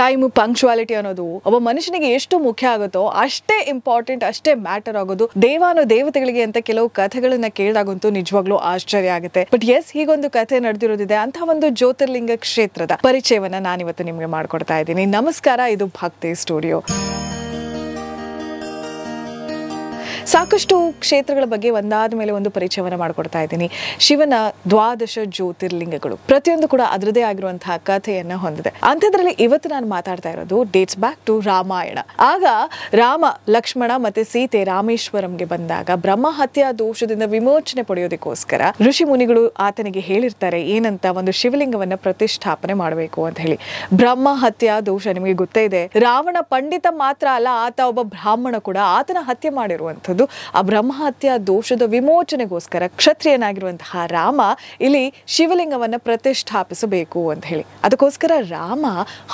time punctuality ಅನ್ನೋದು ಒಬ್ಬ ಮನುಷ್ಯನಿಗೆ ಎಷ್ಟು ಮುಖ್ಯ ಆಗುತ್ತೋ ಅಷ್ಟೇ ಇಂಪಾರ್ಟೆಂಟ್ ಅಷ್ಟೇ ಮ್ಯಾಟರ್ ಆಗೋದು ದೇವಾನು ದೇವತೆಗಳಿಗೆ ಅಂತ ಕೆಲವು ಕಥೆಗಳನ್ನ ಕೇಳಿದಾಗಂತೂ ನಿಜವಾಗ್ಲೂ ಆಶ್ಚರ್ಯ ಆಗುತ್ತೆ ಬಟ್ ಎಸ್ ಹೀಗೊಂದು ಕಥೆ ನಡೆದಿರೋದಿದೆ ಅಂತ ಒಂದು ಜ್ಯೋತಿರ್ಲಿಂಗ ಕ್ಷೇತ್ರದ ಪರಿಚಯವನ್ನ ನಾನಿವತ್ತು ನಿಮಗೆ ಮಾಡ್ಕೊಡ್ತಾ ಇದ್ದೀನಿ ನಮಸ್ಕಾರ ಇದು ಭಕ್ತಿ ಸ್ಟುಡಿಯೋ ಸಾಕಷ್ಟು ಕ್ಷೇತ್ರಗಳ ಬಗ್ಗೆ ಒಂದಾದ ಮೇಲೆ ಒಂದು ಪರಿಚಯವನ್ನು ಮಾಡಿಕೊಡ್ತಾ ಇದ್ದೀನಿ ಶಿವನ ದ್ವಾದಶ ಜ್ಯೋತಿರ್ಲಿಂಗಗಳು ಪ್ರತಿಯೊಂದು ಕೂಡ ಅದರದೇ ಆಗಿರುವಂತಹ ಕಥೆಯನ್ನ ಹೊಂದಿದೆ ಅಂಥದ್ರಲ್ಲಿ ಇವತ್ತು ನಾನು ಮಾತಾಡ್ತಾ ಇರೋದು ಡೇಟ್ಸ್ ಬ್ಯಾಕ್ ಟು ರಾಮಾಯಣ ಆಗ ರಾಮ ಲಕ್ಷ್ಮಣ ಮತ್ತೆ ಸೀತೆ ರಾಮೇಶ್ವರಂಗೆ ಬಂದಾಗ ಬ್ರಹ್ಮ ಹತ್ಯಾ ದೋಷದಿಂದ ವಿಮೋಚನೆ ಪಡೆಯೋದಕ್ಕೋಸ್ಕರ ಋಷಿ ಮುನಿಗಳು ಆತನಿಗೆ ಹೇಳಿರ್ತಾರೆ ಏನಂತ ಒಂದು ಶಿವಲಿಂಗವನ್ನ ಪ್ರತಿಷ್ಠಾಪನೆ ಮಾಡಬೇಕು ಅಂತ ಹೇಳಿ ಬ್ರಹ್ಮ ಹತ್ಯಾ ದೋಷ ನಿಮಗೆ ಗೊತ್ತೇ ಇದೆ ರಾವಣ ಪಂಡಿತ ಮಾತ್ರ ಅಲ್ಲ ಆತ ಒಬ್ಬ ಬ್ರಾಹ್ಮಣ ಕೂಡ ಆತನ ಹತ್ಯೆ ಮಾಡಿರುವಂಥದ್ದು ಆ ಆ ಹತ್ಯ ದೋಷದ ವಿಮೋಚನೆಗೋಸ್ಕರ ಕ್ಷತ್ರಿಯನಾಗಿರುವಂತಹ ರಾಮ ಇಲ್ಲಿ ಶಿವಲಿಂಗವನ್ನು ಪ್ರತಿಷ್ಠಾಪಿಸಬೇಕು ಅಂತ ಹೇಳಿ ಅದಕ್ಕೋಸ್ಕರ ರಾಮ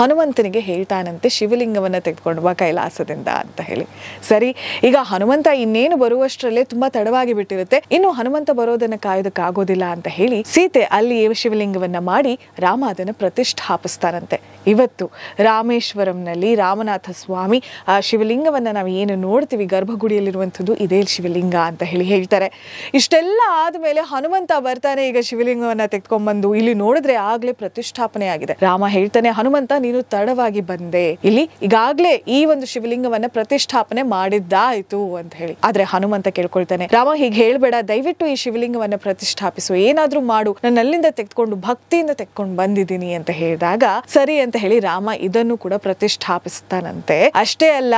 ಹನುಮಂತನಿಗೆ ಹೇಳ್ತಾನಂತೆ ಶಿವಲಿಂಗವನ್ನು ತೆಗೆದುಕೊಂಡು ಬಾ ಕೈಲಾಸದಿಂದ ಅಂತ ಹೇಳಿ ಸರಿ ಈಗ ಹನುಮಂತ ಇನ್ನೇನು ಬರುವಷ್ಟರಲ್ಲೇ ತುಂಬಾ ತಡವಾಗಿ ಬಿಟ್ಟಿರುತ್ತೆ ಇನ್ನು ಹನುಮಂತ ಬರೋದನ್ನು ಕಾಯೋದಕ್ಕಾಗೋದಿಲ್ಲ ಅಂತ ಹೇಳಿ ಸೀತೆ ಅಲ್ಲಿ ಶಿವಲಿಂಗವನ್ನ ಮಾಡಿ ರಾಮ ಅದನ್ನು ಪ್ರತಿಷ್ಠಾಪಿಸ್ತಾನಂತೆ ಇವತ್ತು ರಾಮೇಶ್ವರಂನಲ್ಲಿ ರಾಮನಾಥ ಸ್ವಾಮಿ ಆ ಶಿವಲಿಂಗವನ್ನು ನಾವು ಏನು ನೋಡ್ತೀವಿ ಗರ್ಭಗುಡಿಯಲ್ಲಿರುವಂಥದ್ದು ಇದೇ ಶಿವಲಿಂಗ ಅಂತ ಹೇಳಿ ಹೇಳ್ತಾರೆ ಇಷ್ಟೆಲ್ಲ ಆದಮೇಲೆ ಹನುಮಂತ ಬರ್ತಾನೆ ಈಗ ಶಿವಲಿಂಗವನ್ನು ತೆಗೆದುಕೊಂಡ್ಬಂದು ಇಲ್ಲಿ ನೋಡಿದ್ರೆ ಆಗಲೇ ಪ್ರತಿಷ್ಠಾಪನೆ ಆಗಿದೆ ರಾಮ ಹೇಳ್ತಾನೆ ಹನುಮಂತ ನೀನು ತಡವಾಗಿ ಬಂದೆ ಇಲ್ಲಿ ಈಗಾಗಲೇ ಈ ಒಂದು ಶಿವಲಿಂಗವನ್ನು ಪ್ರತಿಷ್ಠಾಪನೆ ಮಾಡಿದ್ದಾಯಿತು ಅಂತ ಹೇಳಿ ಆದರೆ ಹನುಮಂತ ಕೇಳ್ಕೊಳ್ತಾನೆ ರಾಮ ಹೀಗೆ ಹೇಳ್ಬೇಡ ದಯವಿಟ್ಟು ಈ ಶಿವಲಿಂಗವನ್ನು ಪ್ರತಿಷ್ಠಾಪಿಸು ಏನಾದರೂ ಮಾಡು ನಾನು ಅಲ್ಲಿಂದ ತೆಗೆದುಕೊಂಡು ಭಕ್ತಿಯಿಂದ ತೆಗೆದುಕೊಂಡು ಬಂದಿದ್ದೀನಿ ಅಂತ ಹೇಳಿದಾಗ ಸರಿ ಅಂತ ಅಂತ ಹೇಳಿ ರಾಮ ಇದನ್ನು ಕೂಡ ಪ್ರತಿಷ್ಠಾಪಿಸ್ತಾನಂತೆ ಅಷ್ಟೇ ಅಲ್ಲ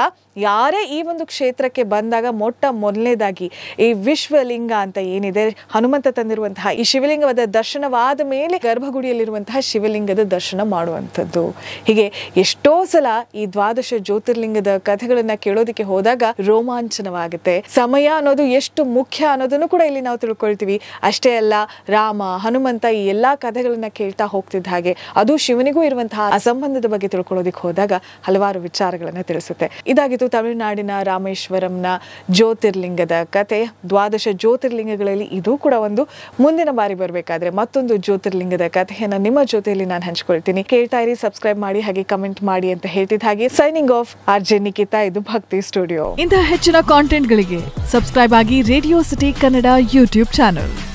ಯಾರೇ ಈ ಒಂದು ಕ್ಷೇತ್ರಕ್ಕೆ ಬಂದಾಗ ಮೊಟ್ಟ ಮೊದಲನೇದಾಗಿ ಈ ವಿಶ್ವಲಿಂಗ ಅಂತ ಏನಿದೆ ಹನುಮಂತ ತಂದಿರುವಂತಹ ಈ ಶಿವಲಿಂಗವಾದ ದರ್ಶನವಾದ ಮೇಲೆ ಗರ್ಭಗುಡಿಯಲ್ಲಿರುವಂತಹ ಶಿವಲಿಂಗದ ದರ್ಶನ ಮಾಡುವಂಥದ್ದು ಹೀಗೆ ಎಷ್ಟೋ ಸಲ ಈ ದ್ವಾದಶ ಜ್ಯೋತಿರ್ಲಿಂಗದ ಕಥೆಗಳನ್ನ ಕೇಳೋದಕ್ಕೆ ಹೋದಾಗ ರೋಮಾಂಚನವಾಗುತ್ತೆ ಸಮಯ ಅನ್ನೋದು ಎಷ್ಟು ಮುಖ್ಯ ಅನ್ನೋದನ್ನು ಕೂಡ ಇಲ್ಲಿ ನಾವು ತಿಳ್ಕೊಳ್ತೀವಿ ಅಷ್ಟೇ ಅಲ್ಲ ರಾಮ ಹನುಮಂತ ಈ ಎಲ್ಲಾ ಕಥೆಗಳನ್ನ ಕೇಳ್ತಾ ಹೋಗ್ತಿದ್ದ ಹಾಗೆ ಅದು ಶಿವನಿಗೂ ಇರುವಂತಹ ಸಂಬಂಧದ ಬಗ್ಗೆ ತಿಳ್ಕೊಳ್ಳೋದಕ್ಕೆ ಹೋದಾಗ ಹಲವಾರು ವಿಚಾರಗಳನ್ನು ತಿಳಿಸುತ್ತೆ ಇದಾಗಿತ್ತು ತಮಿಳುನಾಡಿನ ರಾಮೇಶ್ವರಂನ ಜ್ಯೋತಿರ್ಲಿಂಗದ ಕತೆ ದ್ವಾದಶ ಜ್ಯೋತಿರ್ಲಿಂಗಗಳಲ್ಲಿ ಇದು ಕೂಡ ಒಂದು ಮುಂದಿನ ಬಾರಿ ಬರಬೇಕಾದ್ರೆ ಮತ್ತೊಂದು ಜ್ಯೋತಿರ್ಲಿಂಗದ ಕಥೆಯನ್ನು ನಿಮ್ಮ ಜೊತೆಯಲ್ಲಿ ನಾನು ಹಂಚ್ಕೊಳ್ತೀನಿ ಕೇಳ್ತಾ ಇರಿ ಸಬ್ಸ್ಕ್ರೈಬ್ ಮಾಡಿ ಹಾಗೆ ಕಮೆಂಟ್ ಮಾಡಿ ಅಂತ ಹೇಳ್ತಿದ್ದ ಹಾಗೆ signing off R J Nikita ಇದು ಭಕ್ತಿ ಸ್ಟುಡಿಯೋ ಇಂತಹ ಹೆಚ್ಚಿನ ಕಾಂಟೆಂಟ್ಗಳಿಗೆ ಸಬ್ಸ್ಕ್ರೈಬ್ ಆಗಿ radio city Kannada YouTube channel